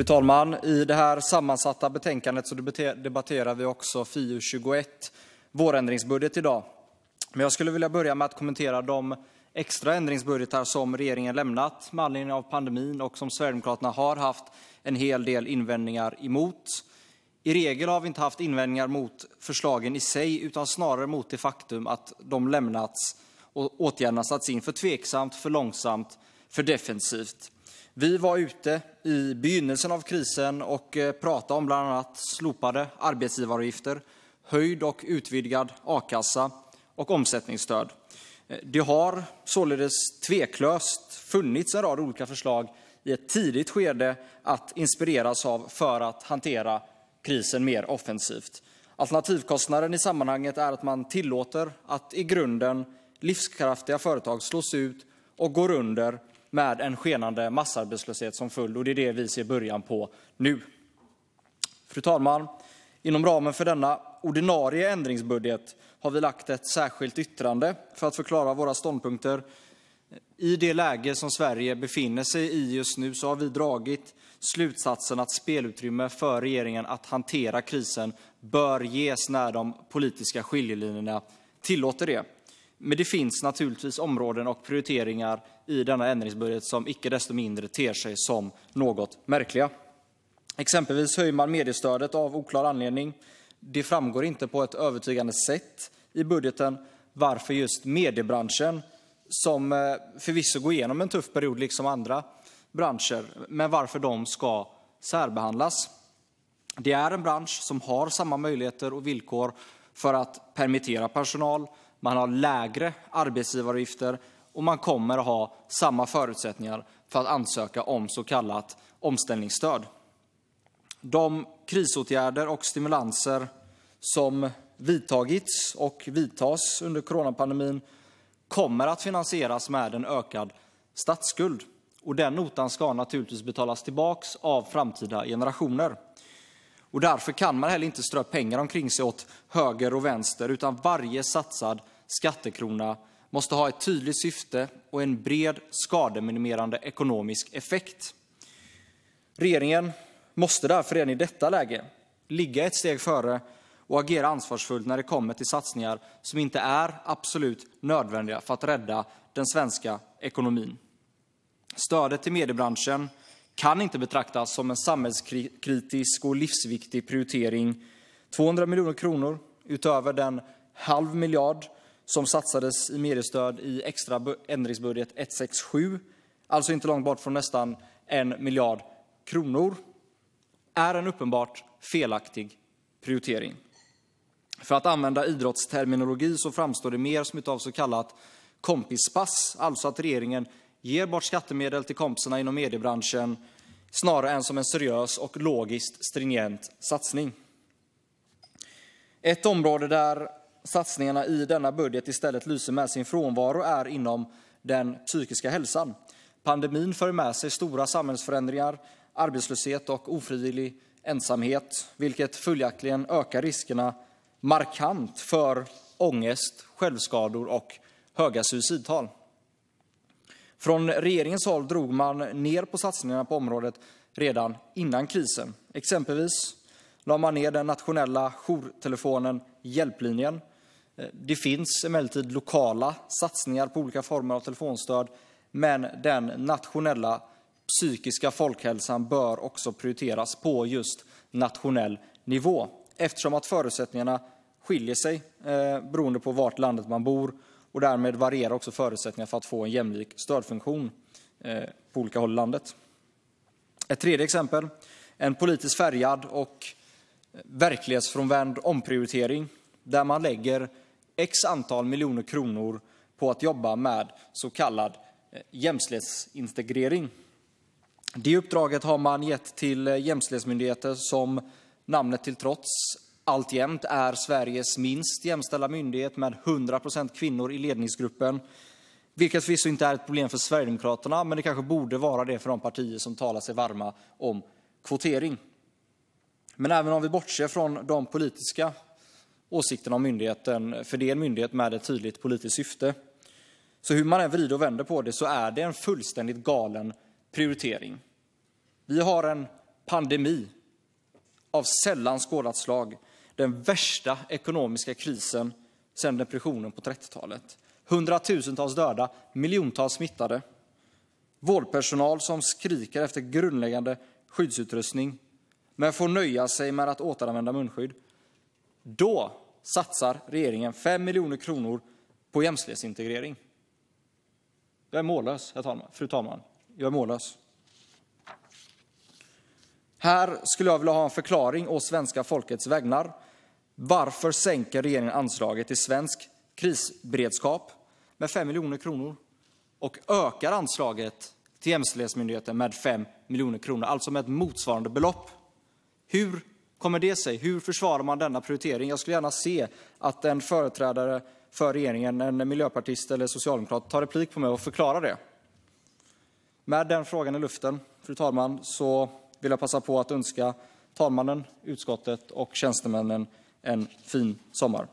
Fru talman! I det här sammansatta betänkandet så debatterar vi också FiU21, vårändringsbudget, i dag. Men jag skulle vilja börja med att kommentera de extra ändringsbudgetar som regeringen lämnat med anledning av pandemin och som Sverigedemokraterna har haft en hel del invändningar emot. I regel har vi inte haft invändningar mot förslagen i sig utan snarare mot det faktum att de lämnats och åtgärderna satts in för tveksamt, för långsamt, för defensivt. Vi var ute i begynnelsen av krisen och eh, pratade om bland annat slopade arbetsgivaravgifter, höjd och utvidgad a-kassa och omsättningsstöd. Eh, det har således tveklöst funnits en rad olika förslag i ett tidigt skede att inspireras av för att hantera krisen mer offensivt. Alternativkostnaden i sammanhanget är att man tillåter att i grunden livskraftiga företag slås ut och går under med en skenande massarbetslöshet som följd. Och det är det vi ser början på nu. Fru talman! Inom ramen för denna ordinarie ändringsbudget har vi lagt ett särskilt yttrande för att förklara våra ståndpunkter. I det läge som Sverige befinner sig i just nu så har vi dragit slutsatsen att spelutrymme för regeringen att hantera krisen bör ges när de politiska skiljelinjerna tillåter det. Men det finns naturligtvis områden och prioriteringar i denna ändringsbudget som icke desto mindre ter sig som något märkliga. Exempelvis höjer man mediestödet av oklar anledning. Det framgår inte på ett övertygande sätt i budgeten varför just mediebranschen, som eh, förvisso går igenom en tuff period liksom andra branscher, ska särbehandlas. Det är en bransch som har samma möjligheter och villkor för att permittera personal man har lägre arbetsgivaravgifter och man kommer att ha samma förutsättningar för att ansöka om så kallat omställningsstöd. De krisåtgärder och stimulanser som vidtagits och vidtas under coronapandemin kommer att finansieras med en ökad statsskuld. Och den notan ska naturligtvis betalas tillbaka av framtida generationer. Och därför kan man heller inte strö pengar omkring sig åt höger och vänster, utan varje satsad skattekrona måste ha ett tydligt syfte och en bred skademinimerande ekonomisk effekt. Regeringen måste därför redan i detta läge ligga ett steg före och agera ansvarsfullt när det kommer till satsningar som inte är absolut nödvändiga för att rädda den svenska ekonomin. Stödet till mediebranschen kan inte betraktas som en samhällskritisk och livsviktig prioritering. 200 miljoner kronor utöver den halv miljard som satsades i mediestöd i extra ändringsbudget 167, alltså inte långt bort från nästan en miljard kronor, är en uppenbart felaktig prioritering. För att använda idrottsterminologi så framstår det mer som ett av så kallat kompispass, alltså att regeringen ger bort skattemedel till kompisarna inom mediebranschen snarare än som en seriös och logiskt stringent satsning. Ett område där satsningarna i denna budget istället lyser med sin frånvaro är inom den psykiska hälsan. Pandemin för med sig stora samhällsförändringar, arbetslöshet och ofrivillig ensamhet, vilket följaktligen ökar riskerna markant för ångest, självskador och höga suicidtal. Från regeringens håll drog man ned på satsningarna på området redan innan krisen. Exempelvis lade man ned den nationella jourtelefonen Hjälplinjen. Det finns emellertid lokala satsningar på olika former av telefonstöd, men den nationella psykiska folkhälsan bör också prioriteras på just nationell nivå eftersom förutsättningarna skiljer sig eh, beroende på var i landet man bor och därmed varierar också förutsättningarna för att få en jämlik stödfunktion eh, på olika håll i landet. Ett tredje exempel. En politiskt färgad och verklighetsfrånvänd omprioritering där man lägger x antal miljoner kronor på att jobba med så kallad eh, jämställdhetsintegrering. Det uppdraget har man gett till eh, jämställdhetsmyndigheter som namnet till trots alltjämt är Sveriges minst jämställda myndighet med 100 kvinnor i ledningsgruppen. Vilket förvisso inte är ett problem för Sverigedemokraterna, men det kanske borde vara det för de partier som talar sig varma om kvotering. Men även om vi bortser från de politiska åsikterna om myndigheten, för det är en myndighet med ett tydligt politiskt syfte. Så hur man än vrider och vänder på det så är det en fullständigt galen prioritering. Vi har en pandemi av sällan skådat slag den värsta ekonomiska krisen sedan depressionen på 30-talet. Hundratusentals döda, miljontals smittade. Vårdpersonal som skriker efter grundläggande skyddsutrustning men får nöja sig med att återanvända munskydd. Då satsar regeringen 5 miljoner kronor på jämställdhetsintegrering. Jag är mållös, fru talman. Jag är mållös. Här skulle jag vilja ha en förklaring å svenska folkets vägnar. Varför sänker regeringen anslaget till svensk krisberedskap med 5 miljoner kronor och ökar anslaget till Jämställdhetsmyndigheten med 5 miljoner kronor, alltså med ett motsvarande belopp? Hur kommer det sig? Hur försvarar man denna prioritering? Jag skulle gärna se att en företrädare för regeringen, en miljöpartist eller socialdemokrat, tar replik på mig och förklarar det. Med den frågan i luften, fru talman, så vill jag passa på att önska talmannen, utskottet och tjänstemännen en fin sommar.